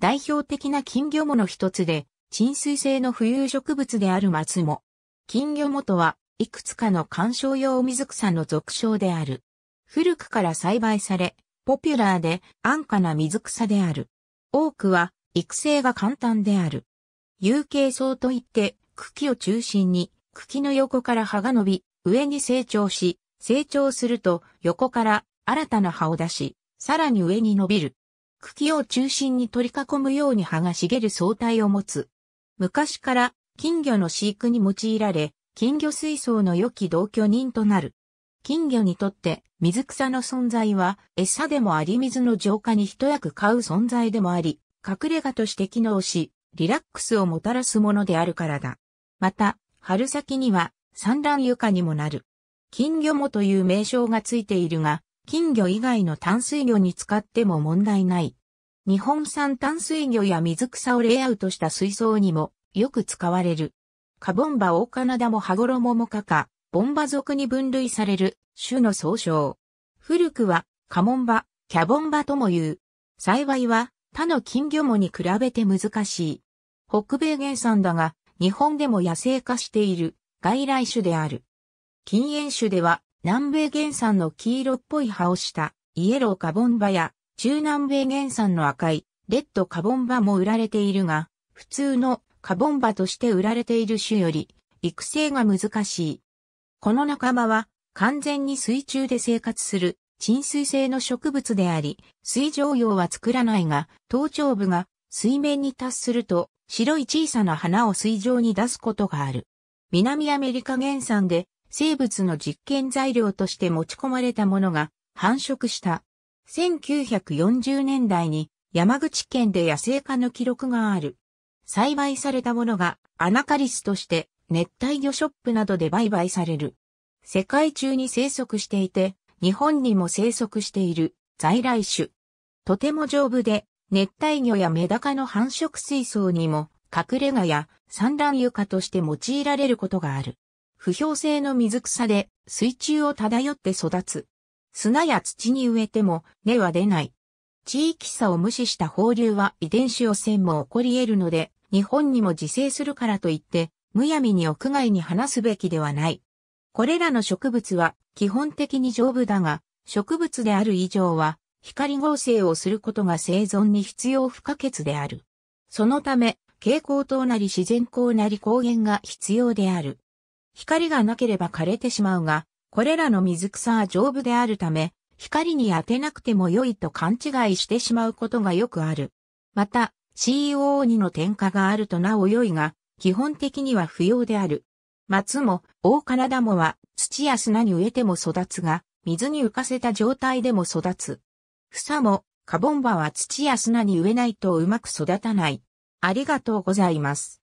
代表的な金魚藻の一つで、沈水性の浮遊植物である松も金魚藻とは、いくつかの観賞用水草の俗称である。古くから栽培され、ポピュラーで安価な水草である。多くは、育成が簡単である。有形草といって、茎を中心に、茎の横から葉が伸び、上に成長し、成長すると、横から新たな葉を出し、さらに上に伸びる。茎を中心に取り囲むように葉が茂る相対を持つ。昔から金魚の飼育に用いられ、金魚水槽の良き同居人となる。金魚にとって水草の存在は餌でもあり水の浄化に一役買う存在でもあり、隠れ家として機能し、リラックスをもたらすものであるからだ。また、春先には産卵床にもなる。金魚もという名称がついているが、金魚以外の淡水魚に使っても問題ない。日本産淡水魚や水草をレイアウトした水槽にもよく使われる。カボンバオオカナダもハゴロモモカカ、ボンバ属に分類される種の総称。古くはカモンバ、キャボンバとも言う。幸いは他の金魚もに比べて難しい。北米原産だが日本でも野生化している外来種である。禁煙種では南米原産の黄色っぽい葉をしたイエローカボンバや中南米原産の赤いレッドカボンバも売られているが、普通のカボンバとして売られている種より育成が難しい。この仲間は完全に水中で生活する沈水性の植物であり、水上葉は作らないが、頭頂部が水面に達すると白い小さな花を水上に出すことがある。南アメリカ原産で生物の実験材料として持ち込まれたものが繁殖した。1940年代に山口県で野生化の記録がある。栽培されたものがアナカリスとして熱帯魚ショップなどで売買される。世界中に生息していて、日本にも生息している在来種。とても丈夫で、熱帯魚やメダカの繁殖水槽にも隠れ家や産卵床として用いられることがある。不氷性の水草で水中を漂って育つ。砂や土に植えても根は出ない。地域差を無視した放流は遺伝子汚染も起こり得るので、日本にも自生するからといって、むやみに屋外に放すべきではない。これらの植物は基本的に丈夫だが、植物である以上は光合成をすることが生存に必要不可欠である。そのため、蛍光灯なり自然光なり光源が必要である。光がなければ枯れてしまうが、これらの水草は丈夫であるため、光に当てなくても良いと勘違いしてしまうことがよくある。また、CO2 の添加があるとなお良いが、基本的には不要である。松も、大金ナは、土や砂に植えても育つが、水に浮かせた状態でも育つ。草も、カボンバは土や砂に植えないとうまく育たない。ありがとうございます。